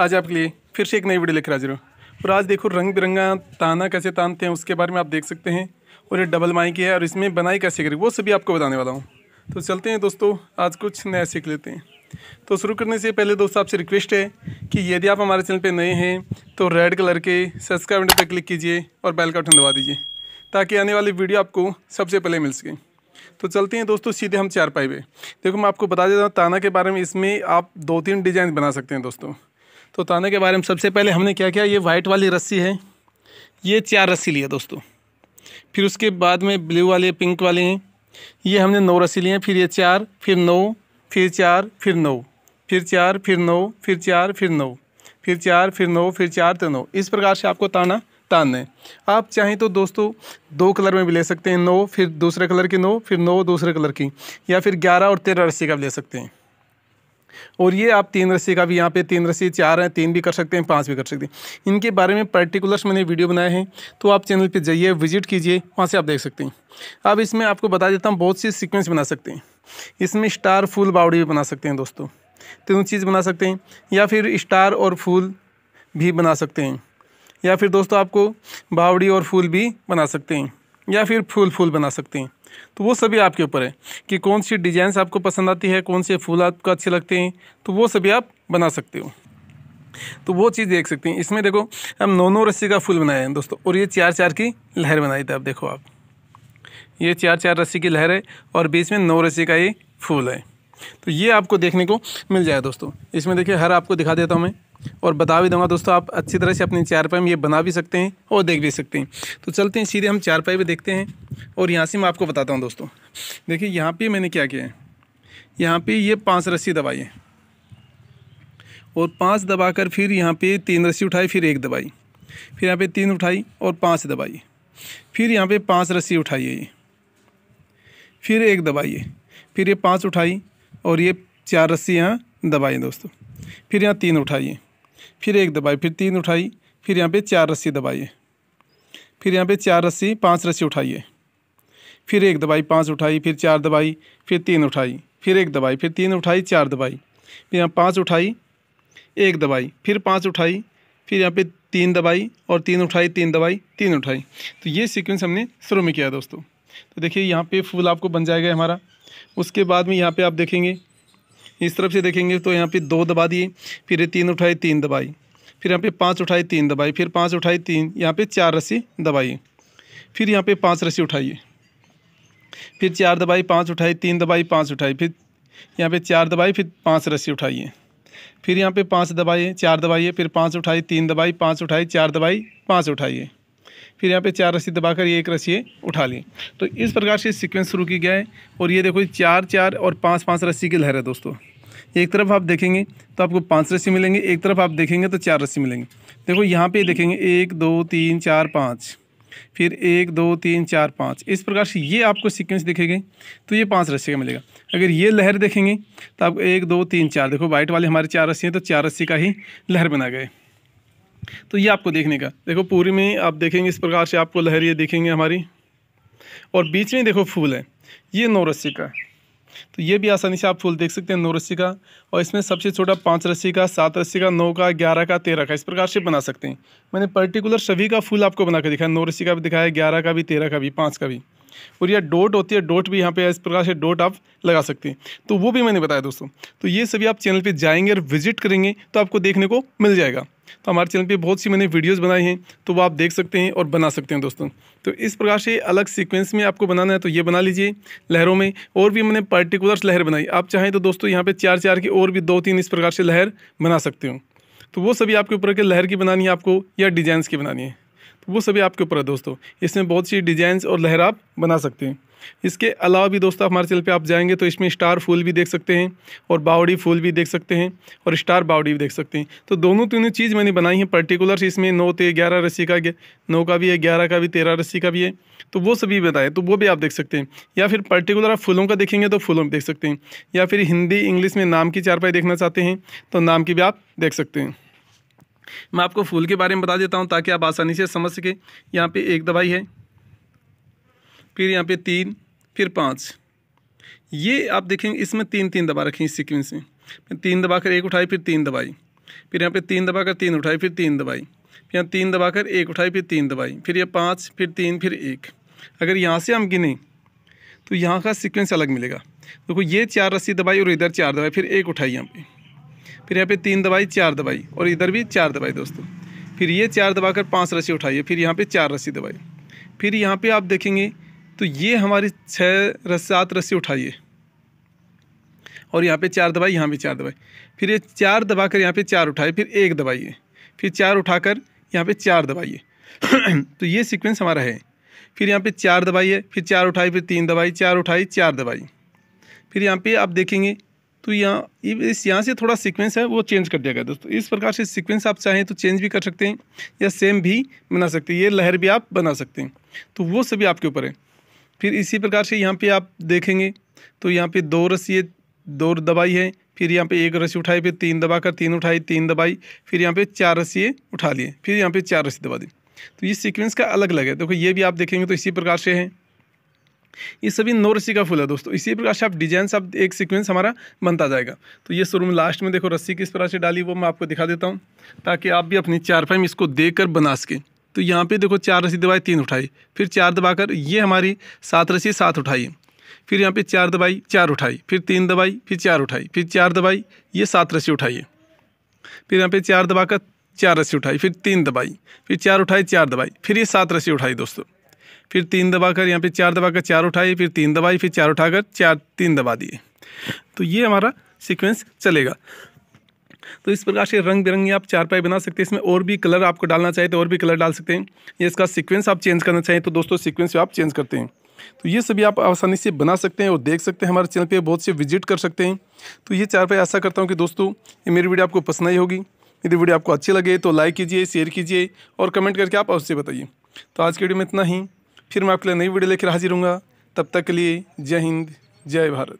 आज आपके लिए फिर से एक नई वीडियो लेकर हाजिर हूँ और आज देखो रंग बिरंगा ताना कैसे तानते हैं उसके बारे में आप देख सकते हैं और ये डबल माइक है और इसमें बनाई कैसे करी वो सभी आपको बताने वाला हूँ तो चलते हैं दोस्तों आज कुछ नया सीख लेते हैं तो शुरू करने से पहले दोस्तों आपसे रिक्वेस्ट है कि यदि आप हमारे चैनल पर नए हैं तो रेड कलर के सब्सक्राइब बटन पर क्लिक कीजिए और बेल का बटन दबा दीजिए ताकि आने वाली वीडियो आपको सबसे पहले मिल सके तो चलते हैं दोस्तों सीधे हम चार पाई पे देखो मैं आपको बता देता हूँ ताना के बारे में इसमें आप दो तीन डिज़ाइन बना सकते हैं दोस्तों तो ताने के बारे में सबसे पहले हमने क्या किया ये वाइट वाली रस्सी है ये चार रस्सी लिया दोस्तों फिर उसके बाद में ब्लू वाले पिंक वाले हैं ये हमने नौ रस्सी लिए फिर ये चार फिर नौ फिर चार फिर नौ फिर चार फिर नौ फिर चार फिर नौ फिर चार फिर नौ फिर चार तो नौ इस प्रकार से आपको ताना तानना है आप चाहें तो दोस्तों दो कलर में भी ले सकते हैं नौ फिर दूसरे कलर की नौ फिर नौ दूसरे कलर की या फिर ग्यारह और तेरह रस्सी का भी ले सकते हैं और ये आप तीन रस्सी का भी यहाँ पे तीन रस्सी चार हैं तीन भी कर सकते हैं पाँच भी कर सकते हैं इनके बारे में पर्टिकुलर्स मैंने वीडियो बनाए हैं तो आप चैनल पे जाइए विजिट कीजिए वहाँ से आप देख सकते हैं अब इसमें आपको बता देता हूँ बहुत सी सीक्वेंस बना सकते हैं इसमें स्टार फूल बावड़ी भी बना सकते हैं दोस्तों तीनों चीज़ बना सकते हैं या फिर स्टार और फूल भी बना सकते हैं या फिर दोस्तों आपको बावड़ी और फूल भी बना सकते हैं या फिर फूल फूल बना सकते हैं तो वो सभी आपके ऊपर है कि कौन सी डिजाइन आपको पसंद आती है कौन से फूल आपको अच्छे लगते हैं तो वो सभी आप बना सकते हो तो वो चीज़ देख सकते हैं इसमें देखो हम नौ रस्सी का फूल बनाए हैं दोस्तों और ये चार चार की लहर बनाई थी आप देखो आप ये चार चार रस्सी की लहर है और बीच में नौ रस्सी का ये फूल है तो ये आपको देखने को मिल जाएगा दोस्तों इसमें देखिए हर आपको दिखा देता हूँ मैं और बता भी दूंगा दोस्तों आप अच्छी तरह से अपनी चार पाई में ये बना भी सकते हैं और देख भी सकते हैं तो चलते हैं सीधे हम चार पाई पे देखते हैं और यहाँ से मैं आपको बताता हूँ दोस्तों देखिए यहाँ पे मैंने क्या किया है यहाँ पे ये पांच रस्सी दबाई है और पांच दबाकर फिर यहाँ पे तीन रस्सी उठाई फिर एक दबाई फिर यहाँ पे तीन उठाई और पाँच दबाई फिर यहाँ पे पाँच रस्सी उठाइए ये फिर एक दबाइए फिर ये पाँच उठाई और ये चार रस्सी यहाँ दबाएँ दोस्तों फिर यहाँ तीन उठाइए फिर एक दबाई फिर तीन उठाई फिर यहाँ पे चार रस्सी दबाइए फिर यहाँ पे चार रस्सी पांच रस्सी उठाइए फिर एक दबाई पांच उठाई फिर चार दबाई फिर तीन उठाई फिर एक दबाई फिर तीन उठाई चार दबाई फिर यहाँ पाँच उठाई एक दबाई फिर पाँच उठाई फिर यहाँ पे तीन दबाई और तीन उठाई तीन दबाई तीन उठाई तो ये सिक्वेंस हमने शुरू में किया दोस्तों तो देखिए यहाँ पे फूल आपको बन जाएगा हमारा उसके बाद में यहाँ पे आप देखेंगे इस तरफ से देखेंगे तो यहाँ पे दो दबा दिए फिर तीन उठाई तीन दबाई फिर यहाँ पे पाँच उठाई तीन दबाई फिर पाँच उठाई तीन यहाँ पे चार रस्सी दबाइए फिर यहाँ पे पाँच रस्सी उठाइए फिर चार दबाई पाँच उठाई तीन दबाई पाँच उठाई फिर यहाँ पे चार दबाई फिर पाँच रस्सी उठाइए फिर यहाँ पे पाँच दबाइए चार दबाइए फिर पाँच उठाई तीन दबाई पाँच उठाई चार दबाई पाँच उठाइए फिर यहाँ पे चार रस्सी दबाकर ये एक रस्सी उठा ली तो इस प्रकार से सीक्वेंस शुरू की गया है और ये देखो चार चार और पाँच पाँच रस्सी की लहर है दोस्तों एक तरफ आप देखेंगे तो आपको पाँच रस्सी मिलेंगे एक तरफ आप देखेंगे तो चार रस्सी मिलेंगे देखो यहाँ पर देखेंगे एक दो तीन चार पाँच फिर एक दो तीन चार पाँच इस प्रकार से ये आपको सीक्वेंस दिखेंगे तो ये पाँच रस्सी का मिलेगा अगर ये लहर देखेंगे तो आप एक दो तीन चार देखो वाइट वाले हमारे चार रस्सी हैं तो चार रस्सी का ही लहर बना गए तो ये आपको देखने का देखो पूरी में आप देखेंगे इस प्रकार से आपको लहरिए देखेंगे हमारी और बीच में देखो फूल है ये नौ रस्सी का तो ये भी आसानी से आप फूल देख सकते हैं नौ रस्सी का और इसमें सबसे छोटा पाँच रस्सी का सात रस्सी का नौ का ग्यारह का तेरह का इस प्रकार से बना सकते हैं मैंने पर्टिकुलर सभी का फूल आपको बना दिखाया नौ रस्सी का भी दिखाया ग्यारह का भी तेरह का भी पाँच का भी और यह डोट होती है डोट भी यहाँ पे इस प्रकार से डोट आप लगा सकते हैं तो वो भी मैंने बताया दोस्तों तो ये सभी आप चैनल पे जाएंगे और विजिट करेंगे तो आपको देखने को मिल जाएगा तो हमारे चैनल पे बहुत सी मैंने वीडियोस बनाई हैं तो वो आप देख सकते हैं और बना सकते हैं दोस्तों तो इस प्रकार से अलग सीक्वेंस में आपको बनाना है तो ये बना लीजिए लहरों में और भी मैंने पर्टिकुलर लहर बनाई आप चाहें तो दोस्तों यहाँ पर चार चार की और भी दो तीन इस प्रकार से लहर बना सकते हो तो वो सभी आपके ऊपर के लहर की बनानी है आपको या डिजाइंस की बनानी है तो वो सभी आपके ऊपर है दोस्तों इसमें बहुत सी डिजाइंस और लहर आप बना सकते हैं इसके अलावा भी दोस्तों हमारे चैनल पे आप जाएंगे तो इसमें स्टार फूल भी देख सकते हैं और बावड़ी फूल भी देख सकते हैं और स्टार बावड़ी भी देख सकते हैं तो दोनों तीनों चीज़ मैंने बनाई हैं पर्टिकुलर इसमें नौ ते तो ग्यारह रस्सी का नौ का भी है ग्यारह का भी तेरह रस्सी का भी है तो वो सभी बताए तो वो भी आप देख सकते हैं या फिर पर्टिकुलर आप फूलों का देखेंगे तो फूलों देख सकते हैं या फिर हिंदी इंग्लिश में नाम की चारपाई देखना चाहते हैं तो नाम की भी आप देख सकते हैं मैं आपको फूल के बारे में बता देता हूँ ताकि आप आसानी से समझ सकें यहाँ पे एक दवाई है फिर यहाँ पे तीन फिर पाँच ये आप देखेंगे इसमें तीन तीन दवा रखें इस सिक्वेंस में तीन दबा कर एक उठाई फिर तीन दवाई फिर यहाँ पे तीन दबा कर तीन उठाई फिर तीन दवाई फिर यहाँ तीन दबा कर एक उठाई फिर तीन दवाई फिर ये पाँच फिर तीन फिर एक अगर यहाँ से हम गिने तो यहाँ का सिक्वेंस अलग मिलेगा देखो तो ये चार रस्सी दवाई और इधर चार दवाई फिर एक उठाई यहाँ पे फिर यहाँ पे तीन दवाई चार दवाई और इधर भी चार दवाई दोस्तों फिर ये चार दबा कर पाँच रस्सी उठाइए फिर यहाँ पे चार रस्सी दबाई फिर यहाँ पे आप देखेंगे तो ये हमारी छः रस सात रस्सी उठाइए और यहाँ पे चार दवाई यहाँ पे चार दवाई फिर ये चार दबा कर यहाँ पे चार उठाइए फिर एक दबाइए फिर चार उठा कर यहाँ पर चार दबाइए तो ये सिक्वेंस हमारा है फिर यहाँ पर चार दबाइए फिर चार उठाई फिर तीन दवाई चार उठाई चार दवाई फिर यहाँ पे आप देखेंगे तो यहाँ इस यहाँ से थोड़ा सीक्वेंस है वो चेंज कर दिया गया दोस्तों इस प्रकार से सीक्वेंस आप चाहें तो चेंज भी कर सकते हैं या सेम भी बना सकते हैं ये लहर भी आप बना सकते हैं तो वो सभी आपके ऊपर है फिर इसी प्रकार से यहाँ पे आप देखेंगे तो यहाँ पे दो रस्सी दो दबाई है फिर यहाँ पे एक रस्सी उठाई फिर तीन दबा कर तीन उठाई तीन दबाई फिर यहाँ पे चार रस्सी उठा लिए फिर यहाँ पे चार रस्सी दबा दी तो ये सीक्वेंस का अलग अलग है देखो ये भी आप देखेंगे तो इसी प्रकार से है ये सभी नौ का फूल है दोस्तों इसी प्रकार से आप डिजाइन आप एक सीक्वेंस हमारा बनता जाएगा तो ये शुरू में लास्ट में देखो रस्सी किस प्रकार से डाली वो मैं आपको दिखा देता हूँ ताकि आप भी अपनी चार में इसको देख बना सकें तो यहाँ पे देखो चार रस्सी दबाई तीन उठाई फिर चार दबाकर ये हमारी सात रस्सी सात उठाई फिर यहाँ पे चार दबाई चार उठाई फिर तीन दबाई फिर चार उठाई फिर चार दबाई ये सात रस्सी उठाइए फिर यहाँ पे चार दबाकर चार रस्सी उठाई फिर तीन दबाई फिर चार उठाई चार दबाई फिर ये सात रस्सी उठाई दोस्तों फिर तीन दबा कर यहाँ पर चार दबा कर चार उठाई फिर तीन दबाई फिर चार उठा कर चार तीन दबा दिए तो ये हमारा सिक्वेंस चलेगा तो इस प्रकार से रंग बिरंगी आप चार पाई बना सकते हैं इसमें और भी कलर आपको डालना चाहिए तो और भी कलर डाल सकते हैं या इसका सीक्वेंस आप चेंज करना चाहिए तो दोस्तों सीक्वेंस आप चेंज करते हैं तो ये सभी आप आसानी से बना सकते हैं और देख सकते हैं हमारे चैनल पे बहुत से विजिट कर सकते हैं तो ये चार पाई आशा करता हूँ कि दोस्तों ये मेरी वीडियो आपको पसंद आई होगी यदि वीडियो आपको अच्छी लगे तो लाइक कीजिए शेयर कीजिए और कमेंट करके आप अवश्य बताइए तो आज की वीडियो में इतना ही फिर मैं आपके लिए नई वीडियो लेकर हाजिर हूँगा तब तक के लिए जय हिंद जय भारत